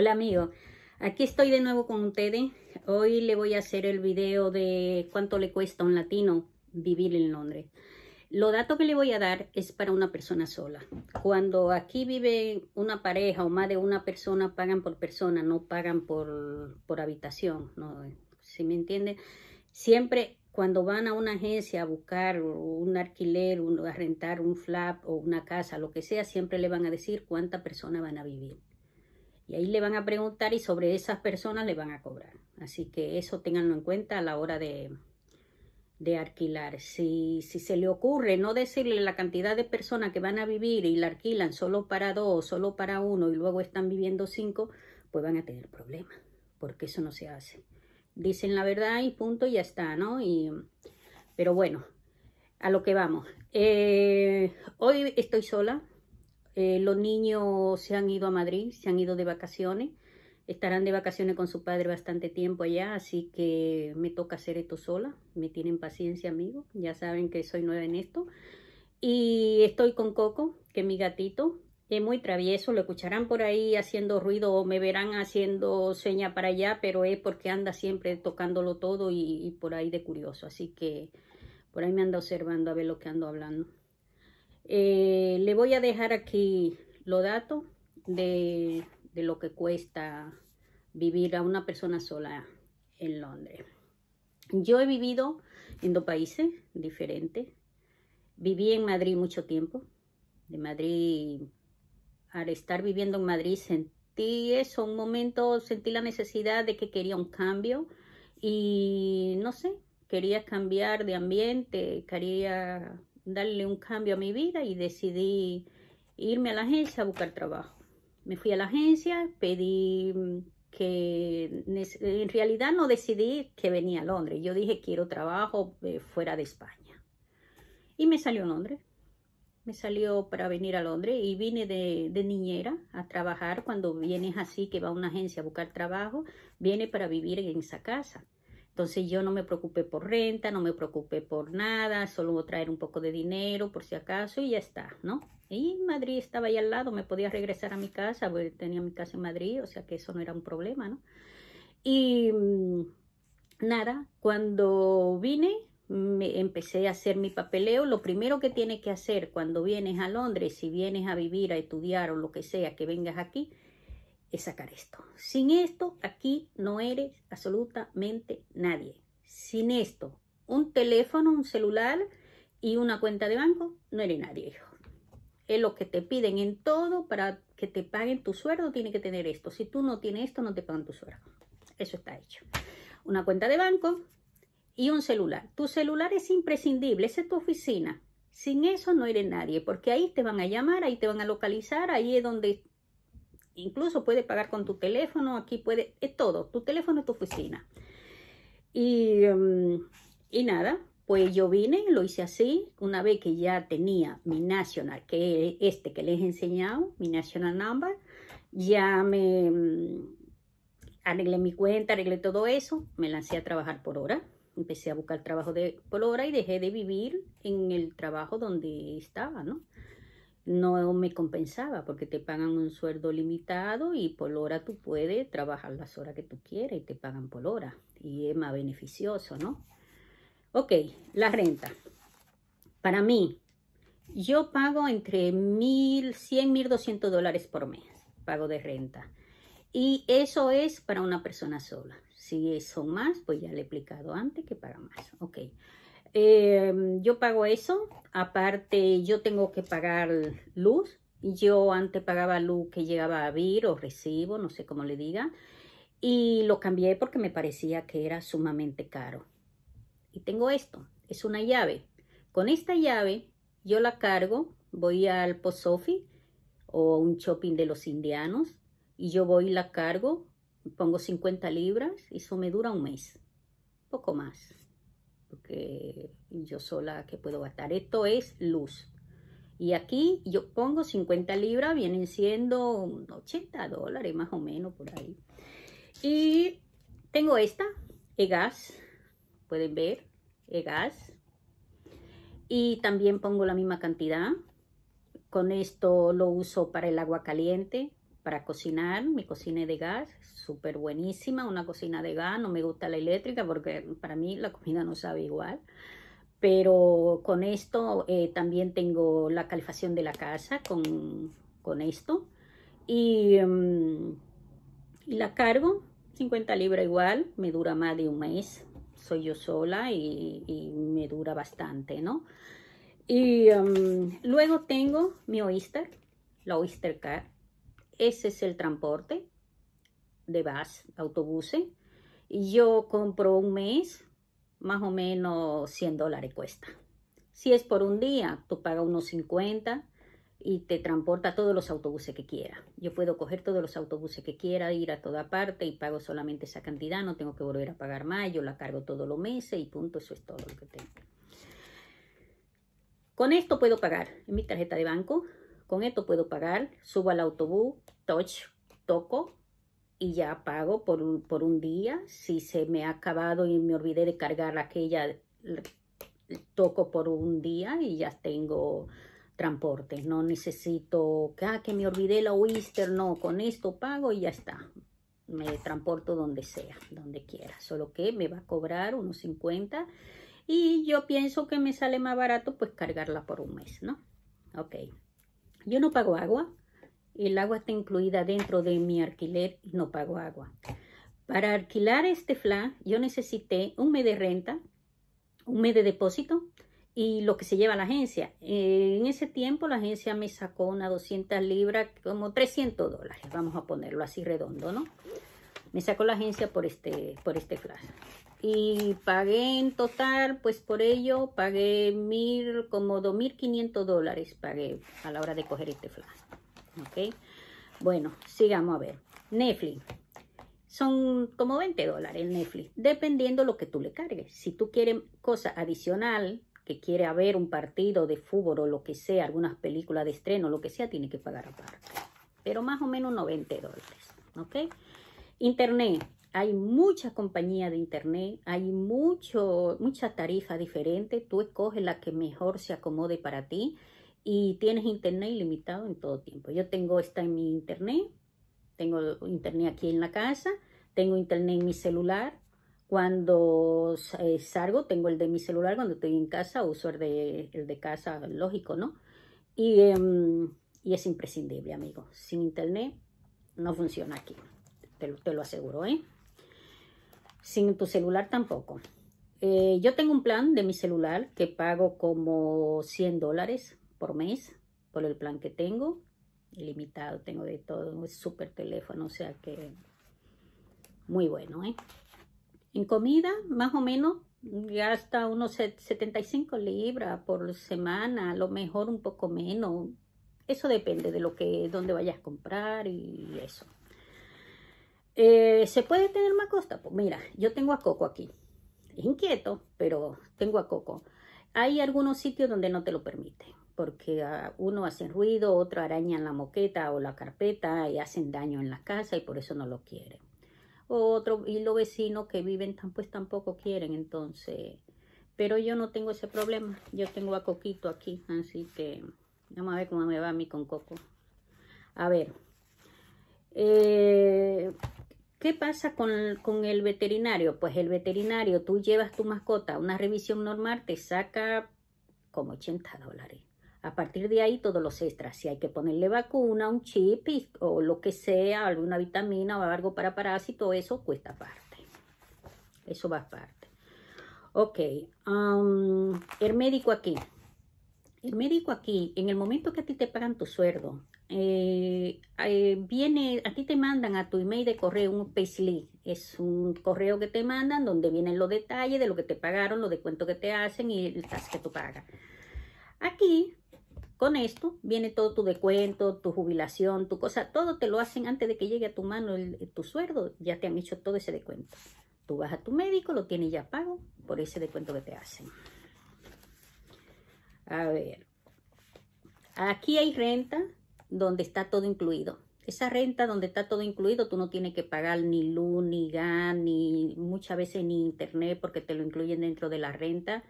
Hola amigo, aquí estoy de nuevo con ustedes. Hoy le voy a hacer el video de cuánto le cuesta a un latino vivir en Londres. Lo dato que le voy a dar es para una persona sola. Cuando aquí vive una pareja o más de una persona, pagan por persona, no pagan por, por habitación. ¿no? me entiende? Siempre cuando van a una agencia a buscar un alquiler, a rentar un flap o una casa, lo que sea, siempre le van a decir cuánta persona van a vivir. Y ahí le van a preguntar y sobre esas personas le van a cobrar. Así que eso ténganlo en cuenta a la hora de, de alquilar. Si, si se le ocurre no decirle la cantidad de personas que van a vivir y la alquilan solo para dos, solo para uno y luego están viviendo cinco, pues van a tener problemas, porque eso no se hace. Dicen la verdad y punto, y ya está, ¿no? Y, pero bueno, a lo que vamos. Eh, hoy estoy sola, eh, los niños se han ido a Madrid, se han ido de vacaciones. Estarán de vacaciones con su padre bastante tiempo allá, así que me toca hacer esto sola. Me tienen paciencia, amigos. Ya saben que soy nueva en esto. Y estoy con Coco, que es mi gatito. Es muy travieso, lo escucharán por ahí haciendo ruido o me verán haciendo seña para allá, pero es porque anda siempre tocándolo todo y por ahí de curioso. Así que por ahí me anda observando a ver lo que ando hablando. Eh, le voy a dejar aquí los datos de, de lo que cuesta vivir a una persona sola en Londres. Yo he vivido en dos países diferentes. Viví en Madrid mucho tiempo. De Madrid, al estar viviendo en Madrid, sentí eso, un momento, sentí la necesidad de que quería un cambio y no sé, quería cambiar de ambiente, quería darle un cambio a mi vida y decidí irme a la agencia a buscar trabajo. Me fui a la agencia, pedí mm, que en realidad no decidí que venía a Londres. Yo dije quiero trabajo eh, fuera de España. Y me salió a Londres. Me salió para venir a Londres y vine de, de niñera a trabajar. Cuando vienes así, que va a una agencia a buscar trabajo, viene para vivir en esa casa. Entonces yo no me preocupé por renta, no me preocupé por nada, solo traer un poco de dinero por si acaso y ya está, ¿no? Y Madrid estaba ahí al lado, me podía regresar a mi casa, pues, tenía mi casa en Madrid, o sea que eso no era un problema, ¿no? Y mm, nada, cuando vine, me empecé a hacer mi papeleo. Lo primero que tienes que hacer cuando vienes a Londres, si vienes a vivir, a estudiar o lo que sea que vengas aquí, es sacar esto. Sin esto, aquí no eres absolutamente nadie. Sin esto, un teléfono, un celular y una cuenta de banco, no eres nadie, hijo. Es lo que te piden en todo para que te paguen tu sueldo, tiene que tener esto. Si tú no tienes esto, no te pagan tu sueldo. Eso está hecho. Una cuenta de banco y un celular. Tu celular es imprescindible, esa es tu oficina. Sin eso no eres nadie, porque ahí te van a llamar, ahí te van a localizar, ahí es donde Incluso puede pagar con tu teléfono, aquí puede, es todo, tu teléfono es tu oficina. Y, em, y nada, pues yo vine, lo hice así, una vez que ya tenía mi national, que este que les he enseñado, mi national number, ya me em, arreglé mi cuenta, arreglé todo eso, me lancé a trabajar por hora, empecé a buscar trabajo de, por hora y dejé de vivir en el trabajo donde estaba, ¿no? no me compensaba porque te pagan un sueldo limitado y por hora tú puedes trabajar las horas que tú quieras y te pagan por hora y es más beneficioso, ¿no? Ok, la renta. Para mí, yo pago entre 1.100, 1.200 dólares por mes, pago de renta. Y eso es para una persona sola. Si son más, pues ya le he explicado antes que paga más. Ok, Em, yo pago eso. Aparte, yo tengo que pagar luz. Yo antes pagaba luz que llegaba a vir o recibo, no sé cómo le diga. Y lo cambié porque me parecía que era sumamente caro. Y tengo esto, es una llave. Con esta llave yo la cargo, voy al Posofi o un shopping de los indianos y yo voy y la cargo, pongo 50 libras y eso me dura un mes, poco más porque yo sola que puedo gastar, Esto es luz. Y aquí yo pongo 50 libras, vienen siendo 80 dólares más o menos por ahí. Y tengo esta, e gas pueden ver, e gas Y también pongo la misma cantidad. Con esto lo uso para el agua caliente para cocinar, mi cocina de gas, súper buenísima, una cocina de gas, no me gusta la eléctrica porque para mí la comida no sabe igual. Pero con esto eh, también tengo la calefacción de la casa con, con esto. Y, mm, la cargo, 50 libras igual, me dura más de un mes. Soy yo sola y, me dura bastante, ¿no? Y mm, luego tengo mi Oyster, la Oyster Car ese es el transporte de bus, autobuses. Y Yo compro un mes, más o menos 100 dólares cuesta. Si es por un día, tú pagas unos 50 y te transporta todos los autobuses que quiera. Yo puedo coger todos los autobuses que quiera, ir a toda parte y pago solamente esa cantidad, no tengo que volver a pagar más, yo la cargo todos los meses y punto, eso es todo lo que tengo. Con esto puedo pagar en mi tarjeta de banco, con esto puedo pagar, subo al autobús, touch, toco y ya pago por un, por un día. Si se me ha acabado y me olvidé de cargar aquella, toco por un día y ya tengo transporte. No necesito que ah, me olvidé la oyster, No, con esto pago y ya está. Me transporto donde sea, donde quiera. Solo que me va a cobrar unos 50 y yo pienso que me sale más barato pues cargarla por un mes, ¿no? Ok. Yo no pago agua. El agua está incluida dentro de mi alquiler y no pago agua. Para alquilar este flat, yo necesité un mes de renta, un mes de depósito y lo que se lleva a la agencia. En ese tiempo la agencia me sacó una 200 libras, como 300 dólares, vamos a ponerlo así redondo, ¿no? me sacó la agencia por este, por este flash. Y pagué en total, pues por ello, pagué mil, como 2.500 dólares pagué a la hora de coger este flash. ¿Ok? Bueno, sigamos a ver. Netflix. Son como 20 dólares el Netflix, dependiendo lo que tú le cargues. Si tú quieres cosa adicional, que quiere haber un partido de fútbol o lo que sea, algunas películas de estreno, lo que sea, tiene que pagar aparte. Pero más o menos 90 dólares, ¿ok? Internet. Hay mucha compañía de internet, hay mucho, mucha tarifa diferente. Tú escoges la que mejor se acomode para ti y tienes internet ilimitado en todo tiempo. Yo tengo esta en mi internet, tengo internet aquí en la casa, tengo internet en mi celular. Cuando eh, salgo, tengo el de mi celular. Cuando estoy en casa, uso el de, el de casa, lógico, ¿no? Y, em, y es imprescindible, amigo. Sin internet no funciona aquí te lo, aseguro, ¿eh? Sin tu celular tampoco. Eh, yo tengo un plan de mi celular que pago como 100 dólares por mes por el plan que tengo. Limitado, tengo de todo, es súper teléfono, o sea que muy bueno. ¿eh? En comida, más o menos, gasta unos 75 libras por semana, a lo mejor un poco menos. Eso depende de lo que, dónde vayas a comprar y eso. Eh, ¿Se puede tener macosta? Pues mira, yo tengo a Coco aquí. Es inquieto, pero tengo a Coco. Hay algunos sitios donde no te lo permiten, porque ah, uno hace ruido, otro araña en la moqueta o la carpeta y hacen daño en la casa y por eso no lo quieren. otro, y los vecinos que viven pues, tampoco quieren, entonces. Pero yo no tengo ese problema. Yo tengo a Coquito aquí, así que vamos a ver cómo me va a mí con Coco. A ver. Eh, ¿Qué pasa con, el veterinario? Pues el veterinario, tú llevas tu mascota a una revisión normal, te saca como 80 dólares. A partir de ahí, todos los extras. Si hay que ponerle vacuna, un chip o lo que sea, alguna vitamina o algo para parásito, eso cuesta parte. Eso va aparte. Ok. el médico aquí. El médico aquí, en el momento que a ti te pagan tu sueldo, eh, eh, viene, aquí te mandan a tu email de correo un payslip. Es un correo que te mandan donde vienen los detalles de lo que te pagaron, los descuentos que te hacen y el tax que tú pagas. Aquí, con esto, viene todo tu descuento, tu jubilación, tu cosa. Todo te lo hacen antes de que llegue a tu mano tu sueldo. Ya te han hecho todo ese descuento. Tú vas a tu médico, lo tienes ya pago por ese descuento que te hacen. A ver. Aquí hay renta, donde está todo incluido. Esa renta donde está todo incluido, tú no tienes que pagar ni luz, ni gas, ni muchas veces ni internet porque te lo incluyen dentro de la renta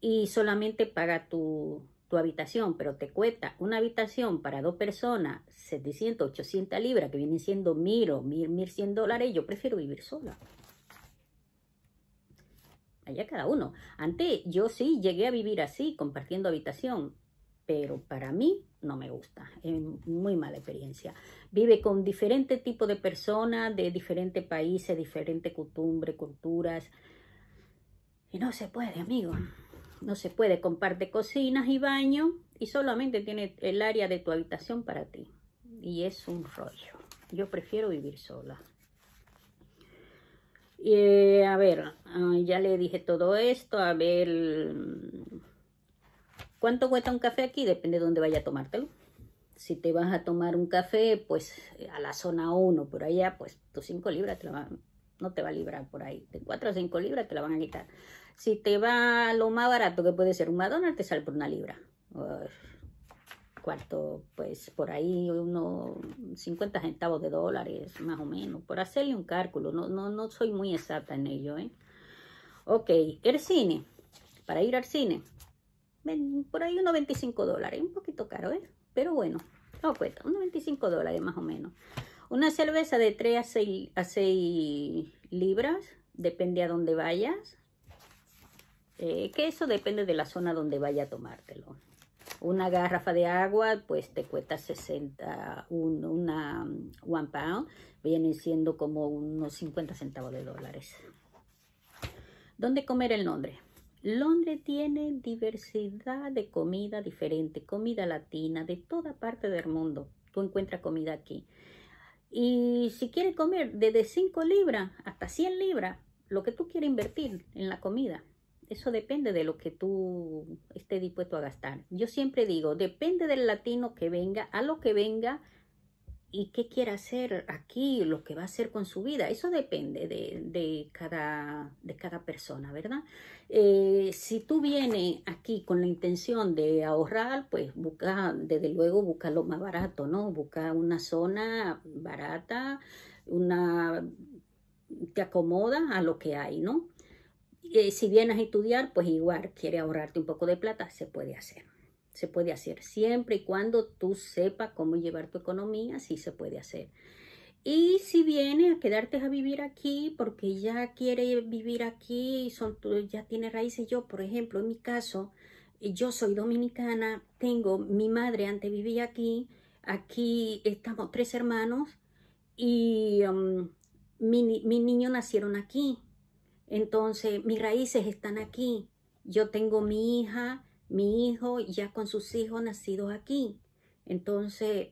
y solamente paga tu, tu habitación, pero te cuesta una habitación para dos personas 700, 800 libras, que vienen siendo mil o mil, mil cien dólares, yo prefiero vivir sola. Allá cada uno. Antes yo sí llegué a vivir así, compartiendo habitación, pero para mí no me gusta, es muy mala experiencia. Vive con diferente tipo de personas de diferentes países, diferentes costumbres, culturas. Y no se puede, amigo. No se puede. Comparte cocinas y baño y solamente tiene el área de tu habitación para ti. Y es un rollo. Yo prefiero vivir sola. Eh, a ver, ah, ya le dije todo esto. A ver, ¿Cuánto cuesta un café aquí? Depende de dónde vaya a tomártelo. Si te vas a tomar un café, pues eh, a la zona 1, por allá, pues tus 5 libras te no te va a librar por ahí. De 4 a 5 libras te la van a quitar. Si te va lo más barato que puede ser un McDonald's, te sale por una libra. cuarto, pues por ahí unos 50 centavos de dólares, más o menos, por hacerle un cálculo. No, no, no soy muy exacta en ello, ¿eh? Ok, el cine. Para ir al cine, por ahí unos 25 dólares, un poquito caro, ¿eh? Pero bueno, no cuesta, unos 25 dólares más o menos. Una cerveza de 3 a 6, a 6 libras, depende a dónde vayas. Eh, que eso depende de la zona donde vaya a tomártelo. Una garrafa de agua, pues te cuesta 60, una mm, one pound, viene siendo como unos 50 centavos de dólares. ¿Dónde comer en Londres? Londres tiene diversidad de comida diferente, comida latina, de toda parte del mundo. Tú encuentras comida aquí. Y si quieres comer desde 5 libras hasta 100 libras, lo que tú quieres invertir en la comida, eso depende de lo que tú estés dispuesto a gastar. Yo siempre digo, depende del latino que venga, a lo que venga, y qué quiere hacer aquí, lo que va a hacer con su vida. Eso depende de, cada, de cada persona, ¿verdad? Eh, si tú vienes aquí con la intención de ahorrar, pues busca, desde luego, busca lo más barato, ¿no? Busca una zona barata, una te acomoda a lo que hay, ¿no? Eh, si vienes a estudiar, pues igual quiere ahorrarte un poco de plata, se puede hacer. Se puede hacer siempre y cuando tú sepas cómo llevar tu economía, sí se puede hacer. Y si viene a quedarte a vivir aquí porque ya quiere vivir aquí y ya tiene raíces, yo, por ejemplo, en mi caso, yo soy dominicana, tengo mi madre antes vivía aquí, aquí estamos tres hermanos y um, mis mi niños nacieron aquí. Entonces, mis raíces están aquí. Yo tengo mi hija, mi hijo ya con sus hijos nacidos aquí. Entonces,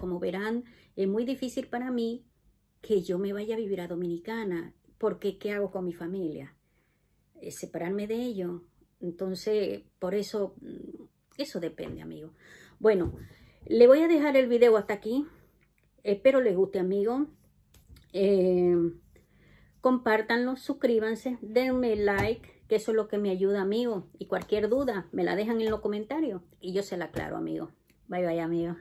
como verán, es muy difícil para mí que yo me vaya a vivir a Dominicana, porque ¿qué hago con mi familia? Eh, separarme de ellos. Entonces, por eso, mm, eso depende, amigo. Bueno, le voy a dejar el video hasta aquí. Espero les guste, amigo. compartanlo eh, compártanlo, suscríbanse, denme like que eso es lo que me ayuda, amigo. Y cualquier duda, me la dejan en los comentarios y yo se la aclaro, amigo. Bye, bye, amigo.